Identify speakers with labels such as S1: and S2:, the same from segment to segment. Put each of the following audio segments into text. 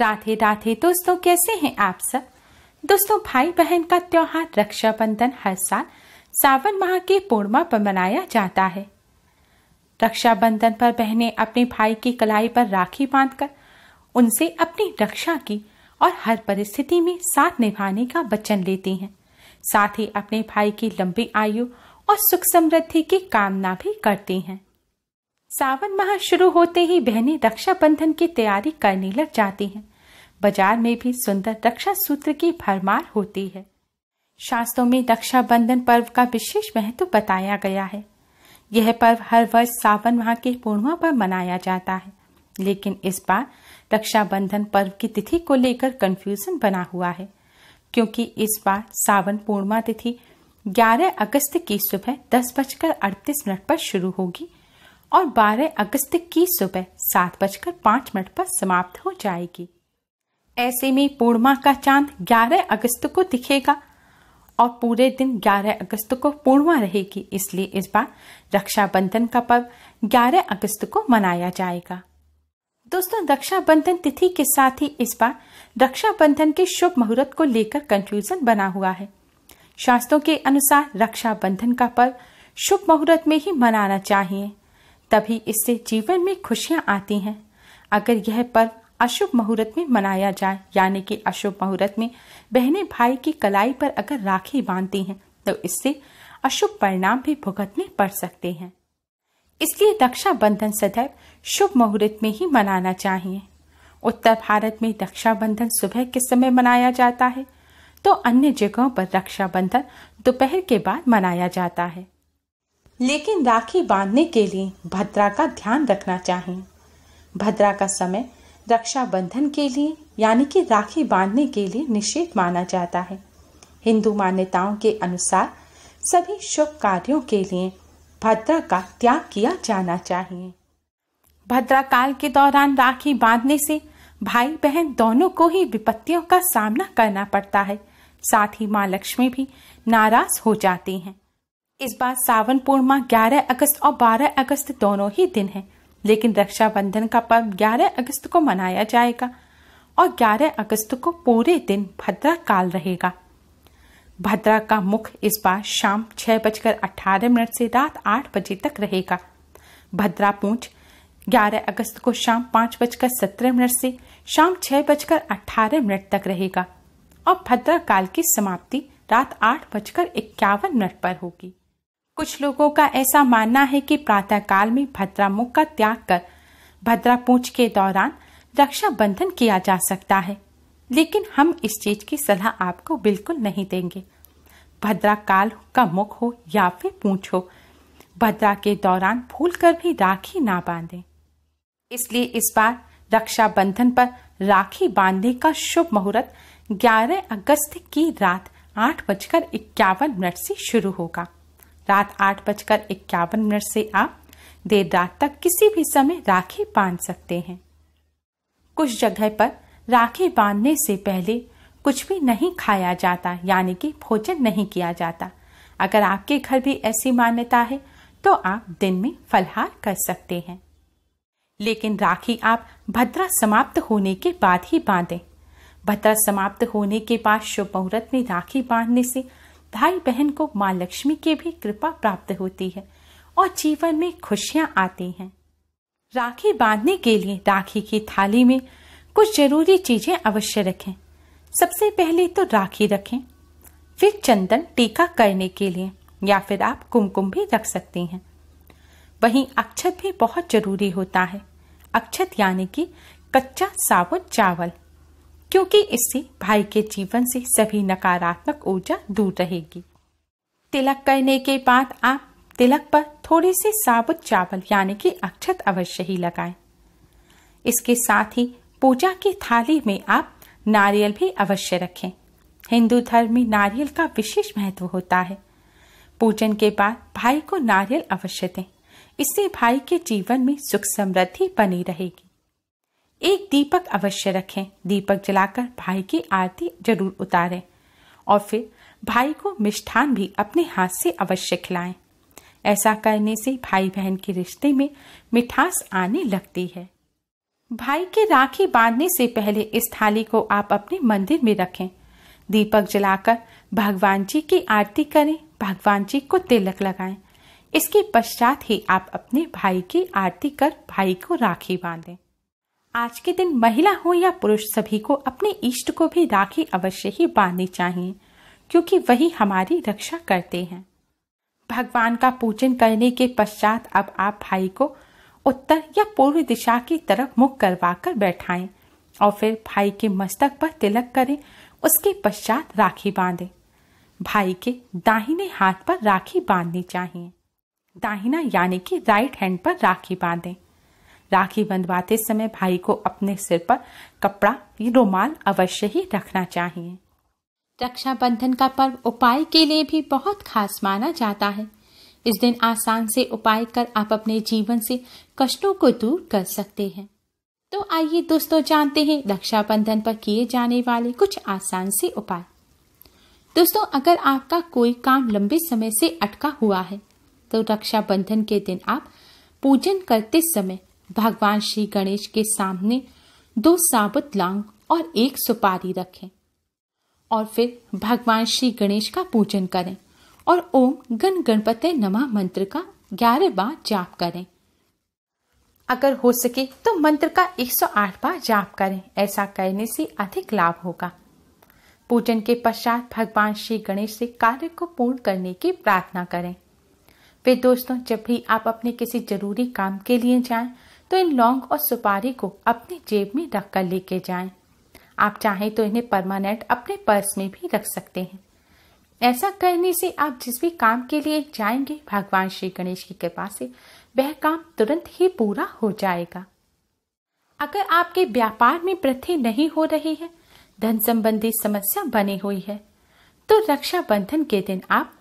S1: राधे राधे दोस्तों कैसे हैं आप सब दोस्तों भाई बहन का त्योहार रक्षाबंधन हर साल सावन माह के पूर्णिमा पर मनाया जाता है रक्षाबंधन पर बहनें अपने भाई की कलाई पर राखी बांधकर उनसे अपनी रक्षा की और हर परिस्थिति में साथ निभाने का वचन लेती हैं साथ ही अपने भाई की लंबी आयु और सुख समृद्धि की कामना भी करती हैं सावन माह शुरू होते ही बहनें रक्षाबंधन की तैयारी करने लग जाती हैं बाजार में भी सुंदर रक्षा सूत्र की भरमार होती है शास्त्रों में रक्षाबंधन पर्व का विशेष महत्व बताया गया है यह पर्व हर वर्ष सावन माह के पूर्णिमा पर मनाया जाता है लेकिन इस बार रक्षाबंधन पर्व की तिथि को लेकर कंफ्यूजन बना हुआ है क्योंकि इस बार सावन पूर्णिमा तिथि 11 अगस्त की सुबह दस बजकर अड़तीस मिनट पर शुरू होगी और 12 अगस्त की सुबह सात बजकर पांच मिनट पर समाप्त हो जाएगी ऐसे में पूर्णिमा का चांद 11 अगस्त को दिखेगा और पूरे दिन 11 अगस्त को पूर्णिमा रहेगी इसलिए इस बार रक्षाबंधन का पर्व 11 अगस्त को मनाया जाएगा दोस्तों रक्षाबंधन तिथि के साथ ही इस बार रक्षाबंधन के शुभ मुहूर्त को लेकर कंफ्यूजन बना हुआ है शास्त्रों के अनुसार रक्षाबंधन का पर्व शुभ मुहूर्त में ही मनाना चाहिए तभी इससे जीवन में खुशियां आती हैं अगर यह पर्व अशुभ मुहूर्त में मनाया जाए यानी कि अशुभ मुहूर्त में बहने भाई की कलाई पर अगर राखी बांधती हैं तो इससे अशुभ परिणाम भी भुगतने पड़ सकते हैं इसलिए रक्षाबंधन सदैव शुभ मुहूर्त में ही मनाना चाहिए उत्तर भारत में रक्षाबंधन सुबह के समय मनाया जाता है तो अन्य जगहों पर रक्षाबंधन दोपहर के बाद मनाया जाता है लेकिन राखी बांधने के लिए भद्रा का ध्यान रखना चाहिए भद्रा का समय रक्षाबंधन के लिए यानी कि राखी बांधने के लिए निश्चित माना जाता है हिंदू मान्यताओं के अनुसार सभी शुभ कार्यों के लिए भद्रा का त्याग किया जाना चाहिए भद्रा काल के दौरान राखी बांधने से भाई बहन दोनों को ही विपत्तियों का सामना करना पड़ता है साथ ही माँ लक्ष्मी भी नाराज हो जाती हैं इस बार सावन पूर्णिमा 11 अगस्त और 12 अगस्त दोनों ही दिन है लेकिन रक्षाबंधन का पर्व 11 अगस्त को मनाया जाएगा और 11 अगस्त को पूरे दिन भद्रा काल रहेगा भद्रा का मुख इस बार शाम छह बजकर अठारह मिनट से रात आठ बजे तक रहेगा भद्रा पूंछ 11 अगस्त को शाम पांच बजकर सत्रह मिनट से शाम छह बजकर अठारह मिनट तक रहेगा और भद्रा काल की समाप्ति रात आठ बजकर इक्यावन मिनट पर होगी कुछ लोगों का ऐसा मानना है कि प्रातःकाल में भद्रा मुख का त्याग कर भद्रा पूछ के दौरान रक्षा बंधन किया जा सकता है लेकिन हम इस चीज की सलाह आपको बिल्कुल नहीं देंगे भद्रा काल का मुख हो या फिर पूछ हो भद्रा के दौरान भूल कर भी राखी ना बांधें इसलिए इस बार रक्षा बंधन पर राखी बांधने का शुभ मुहूर्त 11 अगस्त की रात आठ बजकर इक्यावन मिनट से शुरू होगा रात आठ बजकर इक्यावन मिनट से आप देर रात तक किसी भी समय राखी बांध सकते हैं कुछ जगह पर राखी बांधने से पहले कुछ भी नहीं खाया जाता यानी कि भोजन नहीं किया जाता अगर आपके घर भी ऐसी मान्यता है तो आप दिन में फलहार कर सकते हैं लेकिन राखी आप भद्रा समाप्त होने के बाद ही बांधें भद्रा समाप्त होने के बाद शुभ मुहूर्त में राखी बांधने से भाई बहन को माँ लक्ष्मी की भी कृपा प्राप्त होती है और जीवन में खुशियां आती हैं राखी बांधने के लिए राखी की थाली में कुछ जरूरी चीजें अवश्य रखें सबसे पहले तो राखी रखें फिर चंदन टीका करने के लिए या फिर आप कुमकुम भी रख सकती हैं वहीं अक्षत भी बहुत जरूरी होता है अक्षत यानी कि कच्चा साबुत चावल क्योंकि इससे भाई के जीवन से सभी नकारात्मक ऊर्जा दूर रहेगी तिलक करने के बाद आप तिलक पर थोड़े से साबुत चावल यानी कि अक्षत अवश्य ही लगाएं। इसके साथ ही पूजा की थाली में आप नारियल भी अवश्य रखें हिंदू धर्म में नारियल का विशेष महत्व होता है पूजन के बाद भाई को नारियल अवश्य दें इससे भाई के जीवन में सुख समृद्धि बनी रहेगी एक दीपक अवश्य रखें दीपक जलाकर भाई की आरती जरूर उतारें और फिर भाई को मिष्ठान भी अपने हाथ से अवश्य खिलाएं ऐसा करने से भाई बहन के रिश्ते में मिठास आने लगती है भाई के राखी बांधने से पहले इस थाली को आप अपने मंदिर में रखें दीपक जलाकर भगवान जी की आरती करें भगवान जी को तिलक लगाएं इसके पश्चात ही आप अपने भाई की आरती कर भाई को राखी बांधें आज के दिन महिला हो या पुरुष सभी को अपने इष्ट को भी राखी अवश्य ही बांधनी चाहिए क्योंकि वही हमारी रक्षा करते हैं भगवान का पूजन करने के पश्चात अब आप भाई को उत्तर या पूर्व दिशा की तरफ मुख कर बैठाएं और फिर भाई के मस्तक पर तिलक करें उसके पश्चात राखी बांधें भाई के दाहिने हाथ पर राखी बांधनी चाहिए दाहिना यानी कि राइट हैंड पर राखी बांधें राखी बंधवाते समय भाई को अपने सिर पर कपड़ा या रुमाल अवश्य ही रखना चाहिए रक्षाबंधन का पर्व उपाय के लिए भी बहुत खास माना जाता है इस दिन आसान से उपाय कर आप अपने जीवन से कष्टों को दूर कर सकते हैं तो आइए दोस्तों जानते हैं रक्षाबंधन पर किए जाने वाले कुछ आसान से उपाय दोस्तों अगर आपका कोई काम लंबे समय से अटका हुआ है तो रक्षाबंधन के दिन आप पूजन करते समय भगवान श्री गणेश के सामने दो साबुत लांग और एक सुपारी रखें और फिर भगवान श्री गणेश का पूजन करें और ओम गण गणपति नमा मंत्र का ग्यारह बार जाप करें अगर हो सके तो मंत्र का 108 बार जाप करें ऐसा करने से अधिक लाभ होगा पूजन के पश्चात भगवान श्री गणेश से कार्य को पूर्ण करने की प्रार्थना करें फिर दोस्तों जब भी आप अपने किसी जरूरी काम के लिए जाएं तो इन लौंग और सुपारी को अपनी जेब में रख कर लेके जाएं। आप चाहें तो इन्हें परमानेंट अपने पर्स में भी रख सकते हैं ऐसा करने से आप जिस भी काम के लिए जाएंगे भगवान श्री गणेश की कृपा से वह काम तुरंत ही पूरा हो जाएगा अगर आपके व्यापार में वृद्धि नहीं हो रही है धन संबंधी समस्या बनी हुई है तो रक्षाबंधन के दिन आप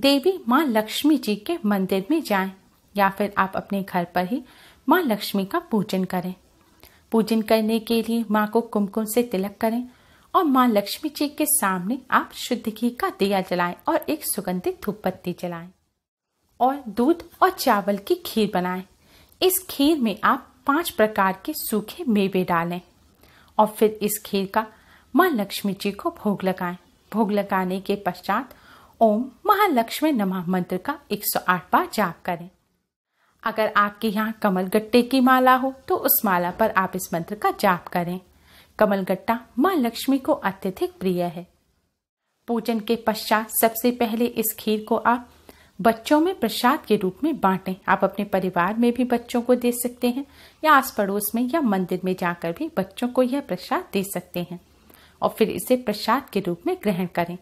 S1: देवी माँ लक्ष्मी जी के मंदिर में जाएं या फिर आप अपने घर पर ही माँ लक्ष्मी का पूजन करें पूजन करने के लिए माँ को कुमकुम से तिलक करें और माँ लक्ष्मी जी के सामने आप शुद्ध घी का दिया जलाएं और एक सुगंधित धूप पत्ती जलाएं और दूध और चावल की खीर बनाएं इस खीर में आप पांच प्रकार के सूखे मेवे डालें और फिर इस खीर का माँ लक्ष्मी जी को भोग लगाएं भोग लगाने के पश्चात ओम महालक्ष्मी नमः मंत्र का 108 बार जाप करें अगर आपके यहाँ कमल गट्टे की माला हो तो उस माला पर आप इस मंत्र का जाप करें कमल गट्टा माँ लक्ष्मी को अत्यधिक प्रिय है पूजन के पश्चात सबसे पहले इस खीर को आप बच्चों में प्रसाद के रूप में बांटें आप अपने परिवार में भी बच्चों को दे सकते हैं या आस पड़ोस में या मंदिर में जाकर भी बच्चों को यह प्रसाद दे सकते हैं और फिर इसे प्रसाद के रूप में ग्रहण करें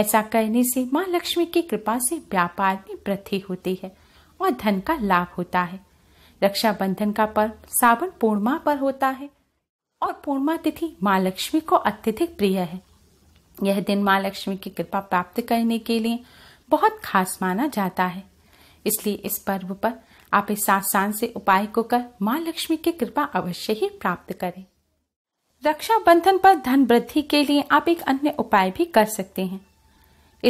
S1: ऐसा करने से माँ लक्ष्मी की कृपा से व्यापार में वृद्धि होती है व धन का लाभ होता है रक्षाबंधन का पर्व सावन पूर्णिमा पर होता है और पूर्णिमा तिथि माँ लक्ष्मी को अत्यधिक प्रिय है यह दिन माँ लक्ष्मी की कृपा प्राप्त करने के लिए बहुत खास माना जाता है इसलिए इस पर्व पर आप इस आसान से उपाय को कर माँ लक्ष्मी की कृपा अवश्य ही प्राप्त करें रक्षाबंधन पर धन वृद्धि के लिए आप एक अन्य उपाय भी कर सकते हैं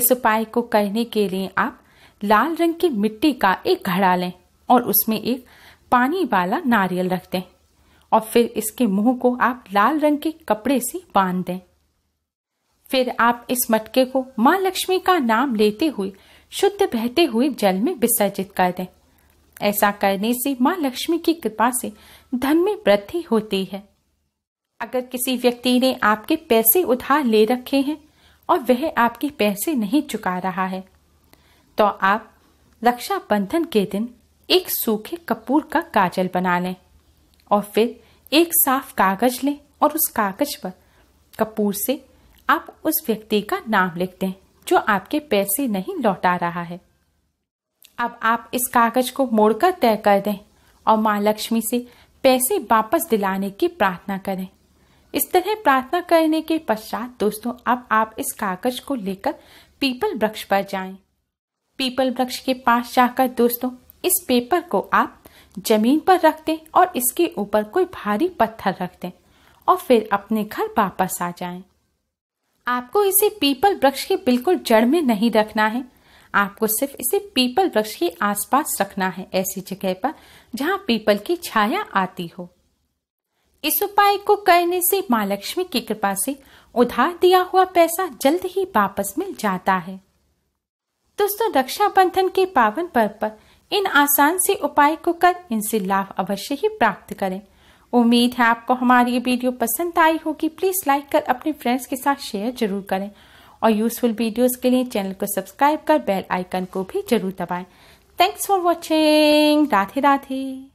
S1: इस उपाय को करने के लिए आप लाल रंग की मिट्टी का एक घड़ा लें और उसमें एक पानी वाला नारियल रख दें और फिर इसके मुंह को आप लाल रंग के कपड़े से बांध दें फिर आप इस मटके को माँ लक्ष्मी का नाम लेते हुए शुद्ध बहते हुए जल में विसर्जित कर दें ऐसा करने से माँ लक्ष्मी की कृपा से धन में वृद्धि होती है अगर किसी व्यक्ति ने आपके पैसे उधार ले रखे हैं और वह आपके पैसे नहीं चुका रहा है तो आप रक्षाबंधन के दिन एक सूखे कपूर का काजल बना लें और फिर एक साफ कागज लें और उस कागज पर कपूर से आप उस व्यक्ति का नाम लिख दें जो आपके पैसे नहीं लौटा रहा है अब आप इस कागज को मोड़कर तय कर दें और माँ लक्ष्मी से पैसे वापस दिलाने की प्रार्थना करें इस तरह प्रार्थना करने के पश्चात दोस्तों अब आप इस कागज को लेकर पीपल वृक्ष पर जाएं। पीपल वृक्ष के पास जाकर दोस्तों इस पेपर को आप जमीन पर रख दें और इसके ऊपर कोई भारी पत्थर रख दें और फिर अपने घर वापस आ जाएं। आपको इसे पीपल वृक्ष के बिल्कुल जड़ में नहीं रखना है आपको सिर्फ इसे पीपल वृक्ष के आसपास रखना है ऐसी जगह पर जहाँ पीपल की छाया आती हो इस उपाय को करने से माँ लक्ष्मी की कृपा से उधार दिया हुआ पैसा जल्द ही वापस मिल जाता है दोस्तों रक्षा बंधन के पावन पर्व पर इन आसान से उपाय को कर इनसे लाभ अवश्य ही प्राप्त करें उम्मीद है आपको हमारी ये वीडियो पसंद आई होगी प्लीज लाइक कर अपने फ्रेंड्स के साथ शेयर जरूर करें और यूजफुल वीडियोस के लिए चैनल को सब्सक्राइब कर बेल आइकन को भी जरूर दबाएं thanks for watching Radhe Radhe